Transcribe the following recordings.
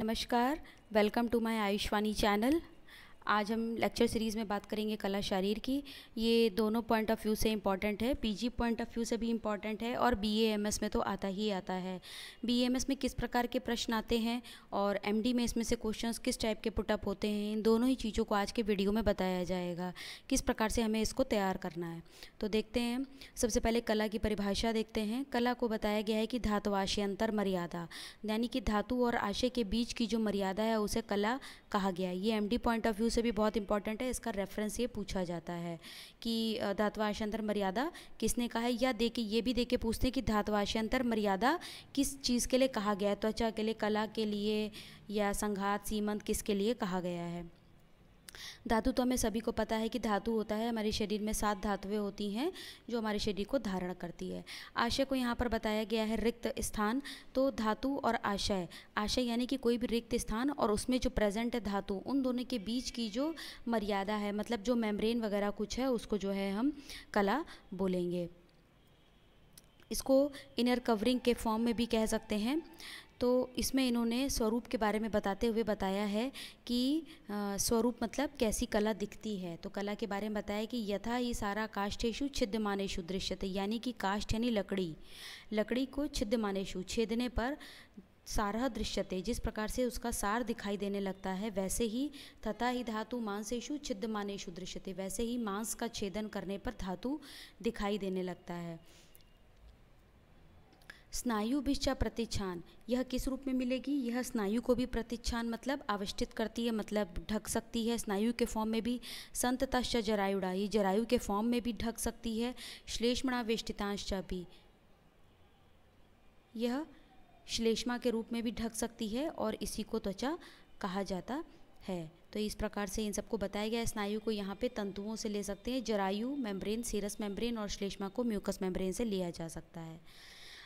नमस्कार welcome to my Ayushvani channel आज हम लेक्चर सीरीज़ में बात करेंगे कला शारीर की ये दोनों पॉइंट ऑफ व्यू से इम्पॉर्टेंट है पीजी पॉइंट ऑफ व्यू से भी इम्पॉर्टेंट है और बीएएमएस में तो आता ही आता है बीएएमएस में किस प्रकार के प्रश्न आते हैं और एमडी में इसमें से क्वेश्चन किस टाइप के पुटअप होते हैं इन दोनों ही चीज़ों को आज के वीडियो में बताया जाएगा किस प्रकार से हमें इसको तैयार करना है तो देखते हैं सबसे पहले कला की परिभाषा देखते हैं कला को बताया गया है कि अंतर मर्यादा यानी कि धातु और आशय के बीच की जो मर्यादा है उसे कला कहा गया है ये एमडी पॉइंट ऑफ व्यू से भी बहुत इंपॉर्टेंट है इसका रेफरेंस ये पूछा जाता है कि धातवाशंतर मर्यादा किसने कहा है या देखे ये भी देखे के पूछते हैं कि धातवाशंतर मर्यादा किस चीज़ के लिए कहा गया है त्वचा के लिए कला के लिए या संघात सीमंत किसके लिए कहा गया है धातु तो हमें सभी को पता है कि धातु होता है हमारे शरीर में सात धातुएं होती हैं जो हमारे शरीर को धारण करती है आशय को यहाँ पर बताया गया है रिक्त स्थान तो धातु और आशय आशय यानी कि कोई भी रिक्त स्थान और उसमें जो प्रेजेंट है धातु उन दोनों के बीच की जो मर्यादा है मतलब जो मेम्ब्रेन वगैरह कुछ है उसको जो है हम कला बोलेंगे इसको इनर कवरिंग के फॉर्म में भी कह सकते हैं तो इसमें इन्होंने स्वरूप के बारे में बताते हुए बताया है कि स्वरूप मतलब कैसी कला दिखती है तो कला के बारे में बताया कि यथा ही सारा काष्ठेशु मानेशु दृश्यते यानी कि काष्ठ यानी लकड़ी लकड़ी को मानेशु छेदने पर सारह दृश्यते जिस प्रकार से उसका सार दिखाई देने लगता है वैसे ही तथा ही धातु मांसेशु मानेशु दृश्यते वैसे ही मांस का छेदन करने पर धातु दिखाई देने लगता है स्नायु विषा प्रतिच्छान यह किस रूप में मिलेगी यह स्नायु को भी प्रतिच्छान मतलब आविष्टित करती है मतलब ढक सकती है स्नायु के फॉर्म में भी संतताश्च जरायुड़ा ये जरायु के फॉर्म में भी ढक सकती है श्लेष्मणावेष्टितांश्च भी यह श्लेष्मा के रूप में भी ढक सकती है और इसी को त्वचा कहा जाता है तो इस प्रकार से इन सबको बताया गया है स्नायु को यहाँ पे तंतुओं से ले सकते हैं जरायु मेम्ब्रेन सीरस मेम्ब्रेन और श्लेष्मा को म्यूकस मेम्ब्रेन से लिया जा सकता है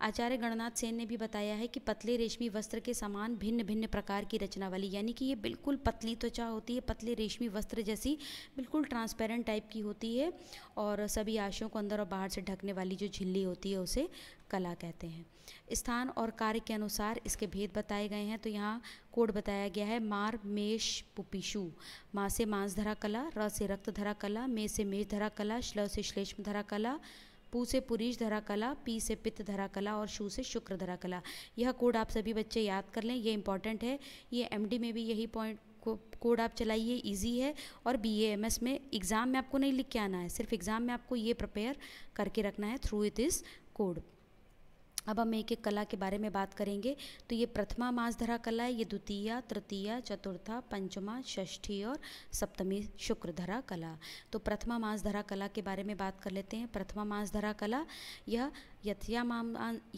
आचार्य गणनाथ सेन ने भी बताया है कि पतले रेशमी वस्त्र के समान भिन्न भिन्न प्रकार की रचना वाली यानी कि ये बिल्कुल पतली त्वचा होती है पतले रेशमी वस्त्र जैसी बिल्कुल ट्रांसपेरेंट टाइप की होती है और सभी आशयों को अंदर और बाहर से ढकने वाली जो झिल्ली होती है उसे कला कहते हैं स्थान और कार्य के अनुसार इसके भेद बताए गए हैं तो यहाँ कोड बताया गया है मार मेष पुपिशु माँ से मांस धरा कला र से रक्त धरा कला मे से मेष धरा कला श्ल से श्लेष्म धरा कला पू से पुरीश धरा कला पी से पित्त धरा कला और शू से शुक्र धरा कला यह कोड आप सभी बच्चे याद कर लें ये इंपॉर्टेंट है ये एम में भी यही पॉइंट को कोड आप चलाइए इजी है और बी एम एस में एग्ज़ाम में आपको नहीं लिख के आना है सिर्फ एग्ज़ाम में आपको ये प्रिपेयर करके रखना है थ्रू इट इस कोड अब हम एक एक कला के बारे में बात करेंगे तो ये प्रथमा मासधरा कला है ये द्वितीय तृतीय चतुर्था पंचमा षष्ठी और सप्तमी शुक्रधरा कला तो प्रथमा मासधरा कला के बारे में बात कर लेते हैं प्रथमा मासधरा कला यह यथिया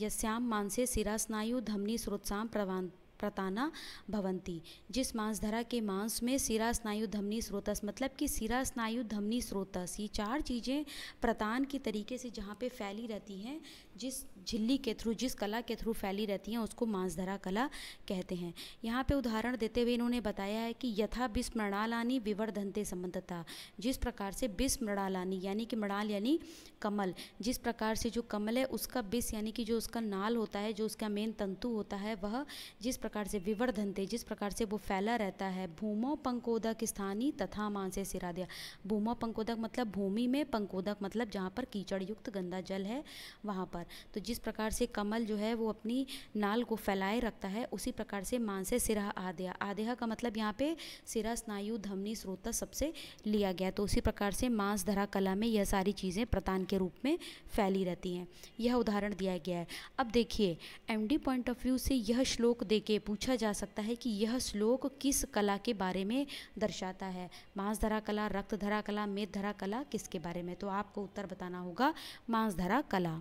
यश्याम मानसे सिरा स्नायु धमनी स्रोतसाम प्रवान प्रताना भवंती जिस मांसधरा के मांस में सिरा स्नायु धमनी स्रोतस मतलब कि सिरा स्नायु धमनी स्रोतस ये चार चीज़ें प्रतान के तरीके से जहाँ पे फैली रहती हैं जिस झिल्ली के थ्रू जिस कला के थ्रू फैली रहती हैं उसको मांसधरा कला कहते हैं यहाँ पे उदाहरण देते हुए इन्होंने बताया है कि यथा विस्मृणालानी मृणालानी विवर्धनते संबंधता जिस प्रकार से विस्मृणालानी यानी कि मृणाल यानी कमल जिस प्रकार से जो कमल है उसका विष यानी कि जो उसका नाल होता है जो उसका मेन तंतु होता है वह जिस प्रकार से विवर्धनते जिस प्रकार से वो फैला रहता है भूमो पंकोदक स्थानी तथा मांसे सिरा दिया भूमो पंकोदक मतलब भूमि में पंकोदक मतलब जहाँ पर कीचड़युक्त गंदा जल है वहाँ पर प्रकार तो जिस प्रकार से कमल जो है वो अपनी नाल को फैलाए रखता है उसी प्रकार से मान से सिरा आदया आदेह का मतलब यहाँ पे सिरा स्नायु धमनी स्रोता सबसे लिया गया तो उसी प्रकार से मांस धरा कला में यह सारी चीज़ें प्रदान के रूप में फैली रहती हैं यह उदाहरण दिया गया है अब देखिए एमडी पॉइंट ऑफ व्यू से यह श्लोक देके पूछा जा सकता है कि यह श्लोक किस कला के बारे में दर्शाता है मांसधरा कला रक्त धरा कला धरा कला किसके बारे में तो आपको उत्तर बताना होगा मांस धरा कला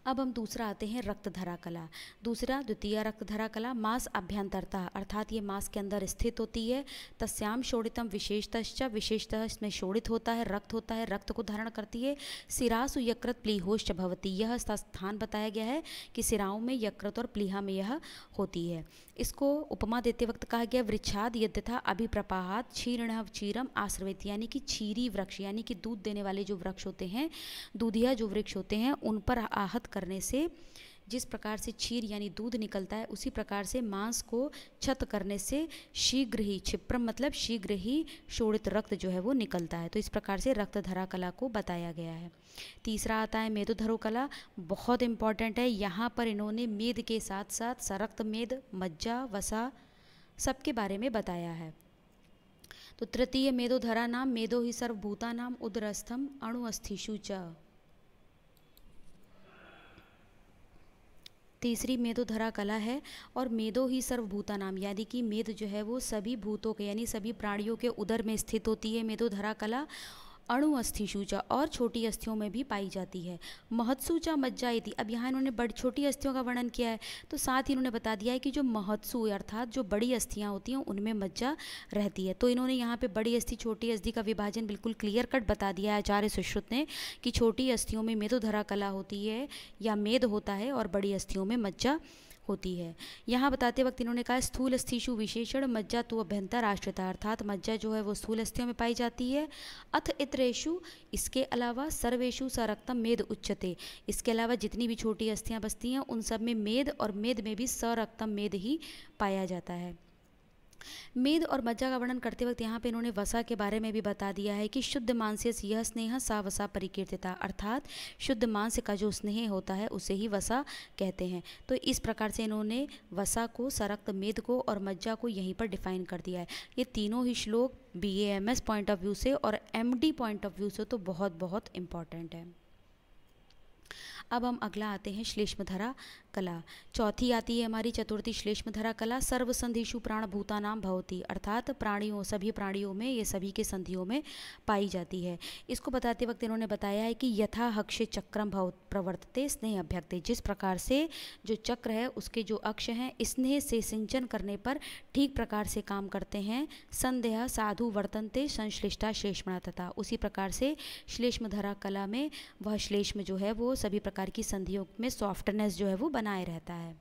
अब हम दूसरा आते हैं रक्त धरा कला दूसरा द्वितीय रक्त धरा कला मांस अभ्यंतरता अर्थात ये मांस के अंदर स्थित होती है तस्याम शोड़ितम विशेषतश्च विशेषतः इसमें शोड़ित होता है रक्त होता है रक्त को धारण करती है सिरासु यकृत प्लीहोश्च भवती यह स्थान बताया गया है कि सिराओं में यकृत और प्लीहा में यह होती है इसको उपमा देते वक्त कहा गया वृक्षाद यद्यथा अभिप्रपाहात क्षीर्ण चीरम आश्रवित यानी कि छीरी वृक्ष यानी कि दूध देने वाले जो वृक्ष होते हैं दूधिया जो वृक्ष होते हैं उन पर आहत करने से जिस प्रकार से क्षीर यानी दूध निकलता है उसी प्रकार से मांस को छत करने से शीघ्र ही क्षिप्रम मतलब शीघ्र ही शोड़ित रक्त जो है वो निकलता है तो इस प्रकार से रक्त धरा कला को बताया गया है तीसरा आता है मेदोधरो कला बहुत इंपॉर्टेंट है यहाँ पर इन्होंने मेद के साथ साथ सरक्त मेद मज्जा वसा सबके बारे में बताया है तो तृतीय मेदोधरा नाम मेदो ही सर्वभूता नाम उदरस्थम अणुअस्थिषु च तीसरी धरा कला है और मेदो ही सर्वभूता नाम यानी कि मेद जो है वो सभी भूतों के यानी सभी प्राणियों के उदर में स्थित होती है धरा कला अणु अस्थि सूचा और छोटी अस्थियों में भी पाई जाती है महत्सूचा मज्जायती अब यहाँ इन्होंने बड़ छोटी अस्थियों का वर्णन किया है तो साथ ही इन्होंने बता दिया है कि जो महत्सु अर्थात जो बड़ी अस्थियाँ होती हैं उनमें मज्जा रहती है तो इन्होंने यहाँ पर बड़ी अस्थि छोटी अस्थि का विभाजन बिल्कुल क्लियर कट बता दिया है आचार्य सुश्रुत ने कि छोटी अस्थियों में मेदोधरा कला होती है या मेद होता है और बड़ी अस्थियों में मज्जा होती है यहाँ बताते वक्त इन्होंने कहा स्थूल स्थिशु विशेषण मज्जा तो अभ्यंतर आश्रिता अर्थात मज्जा जो है वो स्थूल अस्थियों में पाई जाती है अथ इतरेशु इसके अलावा सर्वेशु सरक्तम मेद उच्चते इसके अलावा जितनी भी छोटी अस्थियाँ बसती हैं उन सब में मेद और मेद में भी सरक्तम मेद ही पाया जाता है मेद और मज्जा का वर्णन करते वक्त यहाँ पे इन्होंने वसा के बारे में भी बता दिया है कि शुद्ध मांस्य यह स्नेह सा वसा परिकीर्तिता अर्थात शुद्ध मांस्य का जो स्नेह होता है उसे ही वसा कहते हैं तो इस प्रकार से इन्होंने वसा को सरक्त मेद को और मज्जा को यहीं पर डिफाइन कर दिया है ये तीनों ही श्लोक B M S point of view से और M D point of view से तो बहुत बहुत इम्पॉर्टेंट है अब हम अगला आते हैं श्लेष्मधरा कला चौथी आती है हमारी चतुर्थी श्लेष्मधरा कला सर्वसंधिषु प्राण भूतानाम भवती अर्थात प्राणियों सभी प्राणियों में ये सभी के संधियों में पाई जाती है इसको बताते वक्त इन्होंने बताया है कि यथा हक्ष चक्रम भव प्रवर्तते स्नेह अभ्यक्ते जिस प्रकार से जो चक्र है उसके जो अक्ष हैं स्नेह से सिंचन करने पर ठीक प्रकार से काम करते हैं संदेह साधु वर्तनते संश्लिष्टा श्लेष्मणा तथा उसी प्रकार से श्लेष्मधरा कला में वह श्लेष्म जो है वो सभी प्रकार प्रकार की संधियों में सॉफ्टनेस जो है वो बनाए रहता है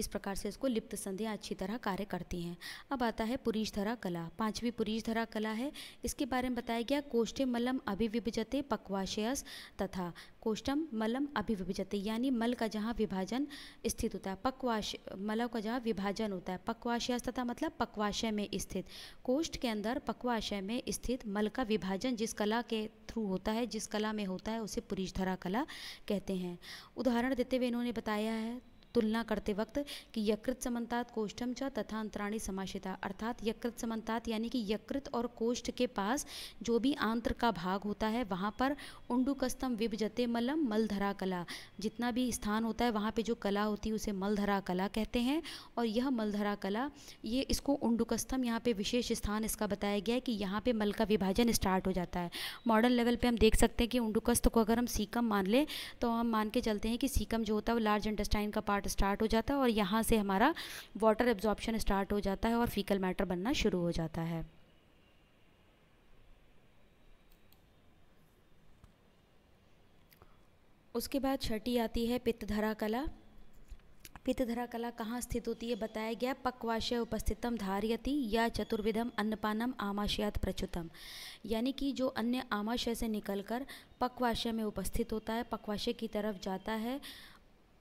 इस प्रकार से इसको लिप्त संधियाँ अच्छी तरह कार्य करती हैं अब आता है पुरीश धरा कला पाँचवीं पुरीश धरा कला है इसके बारे में बताया गया कोष्ठे मलम अभिविभजते पक्वाशयस तथा कोष्ठम मलम अभिविभजते यानी मल का जहाँ विभाजन स्थित होता है पक्वाश मलव का जहाँ विभाजन होता है पक्वाशयस तथा मतलब पक्वाशय में स्थित कोष्ठ के अंदर पक्वाशय में स्थित मल का विभाजन जिस कला के थ्रू होता है जिस कला में होता है उसे पुरीश धरा कला कहते हैं उदाहरण देते हुए इन्होंने बताया है तुलना करते वक्त कि यकृत समन्तात कोष्ठम छ तथा अंतराणी समाशिता अर्थात यकृत समन्तात यानी कि यकृत और कोष्ठ के पास जो भी आंत्र का भाग होता है वहाँ पर उंडुकस्तम विभजते मलम मलधरा कला जितना भी स्थान होता है वहाँ पर जो कला होती है उसे मलधरा कला कहते हैं और यह मलधरा कला ये इसको उंडुकस्तम यहाँ पे विशेष स्थान इसका बताया गया है कि यहाँ पे मल का विभाजन स्टार्ट हो जाता है मॉडर्न लेवल पे हम देख सकते हैं कि उंडुकस्त को अगर हम सीकम मान लें तो हम मान के चलते हैं कि सीकम जो होता है वो लार्ज इंटेस्टाइन का पार्ट पार्ट स्टार्ट हो जाता है और यहाँ से हमारा वाटर एब्जॉर्प्शन स्टार्ट हो जाता है और फीकल मैटर बनना शुरू हो जाता है उसके बाद छठी आती है पित्तधरा कला पित्तधरा कला कहाँ स्थित होती है बताया गया पक्वाशय उपस्थितम धारियति या चतुर्विधम अन्नपानम आमाशयात प्रचुतम यानी कि जो अन्य आमाशय से निकलकर पक्वाशय में उपस्थित होता है पक्वाशय की तरफ जाता है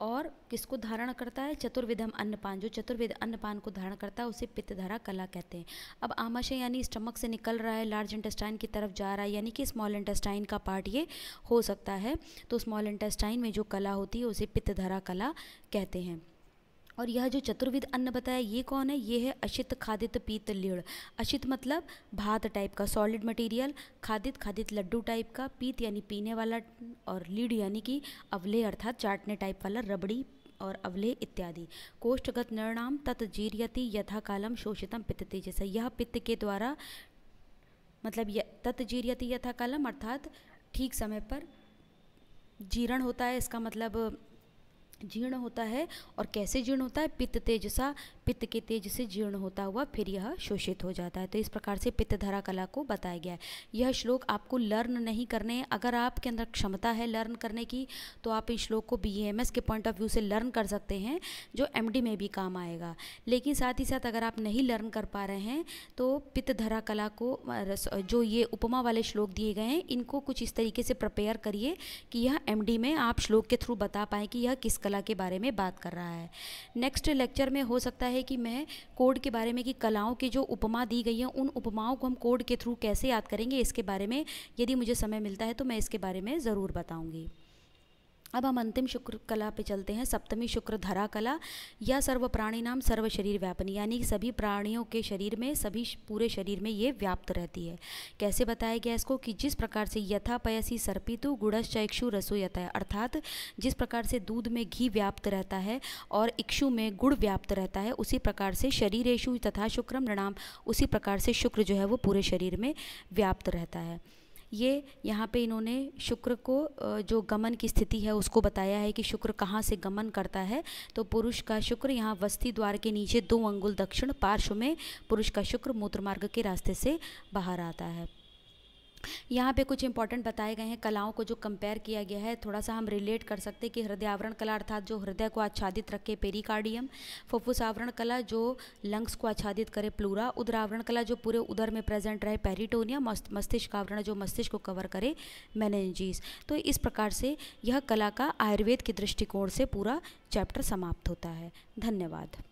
और किसको धारण करता है चतुर्विधम अन्नपान जो चतुर्विध अन्नपान को धारण करता है उसे पित्तधारा कला कहते हैं अब आमाशय यानी स्टमक से निकल रहा है लार्ज इंटेस्टाइन की तरफ जा रहा है यानी कि स्मॉल इंटेस्टाइन का पार्ट ये हो सकता है तो स्मॉल इंटेस्टाइन में जो कला होती है उसे पित्तधारा कला कहते हैं और यह जो चतुर्विद अन्न बताया ये कौन है ये है अशित खादित पीत लीढ़ अशित मतलब भात टाइप का सॉलिड मटेरियल खादित खादित लड्डू टाइप का पीत यानी पीने वाला और लीढ़ यानी कि अवले अर्थात चाटने टाइप वाला रबड़ी और अवले इत्यादि कोष्ठगत निर्णाम तत्जीर्यति यथाकालम शोषितम पित्त जैसा यह पित्त के द्वारा मतलब तत्जीर्यति यथाकालम अर्थात ठीक समय पर जीर्ण होता है इसका मतलब जीर्ण होता है और कैसे जीर्ण होता है पित्त तेज सा पित्त के तेज से जीर्ण होता हुआ फिर यह शोषित हो जाता है तो इस प्रकार से पित्त धरा कला को बताया गया है यह श्लोक आपको लर्न नहीं करने अगर आपके अंदर क्षमता है लर्न करने की तो आप इस श्लोक को बीईएमएस के पॉइंट ऑफ व्यू से लर्न कर सकते हैं जो एम में भी काम आएगा लेकिन साथ ही साथ अगर आप नहीं लर्न कर पा रहे हैं तो पित्त धरा कला को जो ये उपमा वाले श्लोक दिए गए हैं इनको कुछ इस तरीके से प्रपेयर करिए कि यह एम में आप श्लोक के थ्रू बता पाएँ कि यह किस कला के बारे में बात कर रहा है नेक्स्ट लेक्चर में हो सकता है कि मैं कोड के बारे में कि कलाओं की जो उपमा दी गई हैं उन उपमाओं को हम कोड के थ्रू कैसे याद करेंगे इसके बारे में यदि मुझे समय मिलता है तो मैं इसके बारे में ज़रूर बताऊँगी अब हम अंतिम शुक्र कला पे चलते हैं सप्तमी शुक्र धरा कला या सर्व प्राणी नाम सर्व शरीर व्यापन यानी कि सभी प्राणियों के शरीर में सभी पूरे शरीर में ये व्याप्त रहती है कैसे बताया गया इसको कि जिस प्रकार से यथा पयसी सर्पितु गुड़स चक्षु रसो यथा अर्थात जिस प्रकार से दूध में घी व्याप्त रहता है और इक्षु में गुड़ व्याप्त रहता है उसी प्रकार से शरीरेशु तथा शुक्रम नृणाम उसी प्रकार से शुक्र जो है वो पूरे शरीर में व्याप्त रहता है ये यहाँ पे इन्होंने शुक्र को जो गमन की स्थिति है उसको बताया है कि शुक्र कहाँ से गमन करता है तो पुरुष का शुक्र यहाँ वस्ती द्वार के नीचे दो अंगुल दक्षिण पार्श्व में पुरुष का शुक्र मूत्र मार्ग के रास्ते से बाहर आता है यहाँ पे कुछ इंपॉर्टेंट बताए गए हैं कलाओं को जो कंपेयर किया गया है थोड़ा सा हम रिलेट कर सकते हैं कि हृदय आवरण कला अर्थात जो हृदय को आच्छादित रखे पेरिकार्डियम फुफ्फुस आवरण कला जो लंग्स को आच्छादित करे प्लूरा उदर आवरण कला जो पूरे उदर में प्रेजेंट रहे पेरिटोनियम मस्तिष्क आवरण जो मस्तिष्क को कवर करे मैनेजीज तो इस प्रकार से यह कला का आयुर्वेद के दृष्टिकोण से पूरा चैप्टर समाप्त होता है धन्यवाद